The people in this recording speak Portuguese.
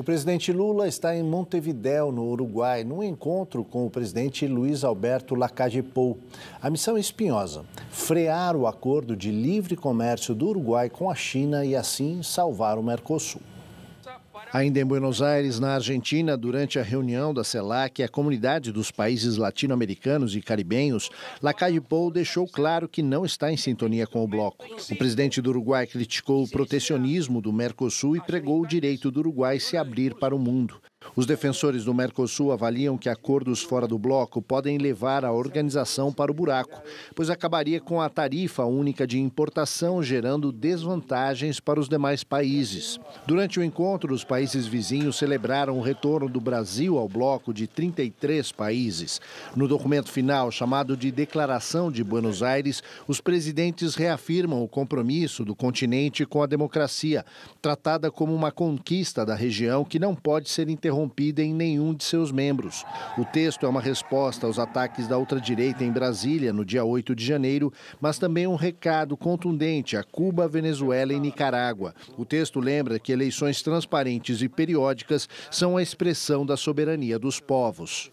O presidente Lula está em Montevidéu, no Uruguai, num encontro com o presidente Luiz Alberto Lacagepou. A missão é espinhosa: frear o acordo de livre comércio do Uruguai com a China e assim salvar o Mercosul. Ainda em Buenos Aires, na Argentina, durante a reunião da CELAC, a comunidade dos países latino-americanos e caribenhos, Lacalle Pou deixou claro que não está em sintonia com o bloco. O presidente do Uruguai criticou o protecionismo do Mercosul e pregou o direito do Uruguai se abrir para o mundo. Os defensores do Mercosul avaliam que acordos fora do bloco podem levar a organização para o buraco, pois acabaria com a tarifa única de importação, gerando desvantagens para os demais países. Durante o encontro, os países vizinhos celebraram o retorno do Brasil ao bloco de 33 países. No documento final, chamado de Declaração de Buenos Aires, os presidentes reafirmam o compromisso do continente com a democracia, tratada como uma conquista da região que não pode ser interrompida interrompida em nenhum de seus membros. O texto é uma resposta aos ataques da ultradireita em Brasília no dia 8 de janeiro, mas também um recado contundente a Cuba, Venezuela e Nicarágua. O texto lembra que eleições transparentes e periódicas são a expressão da soberania dos povos.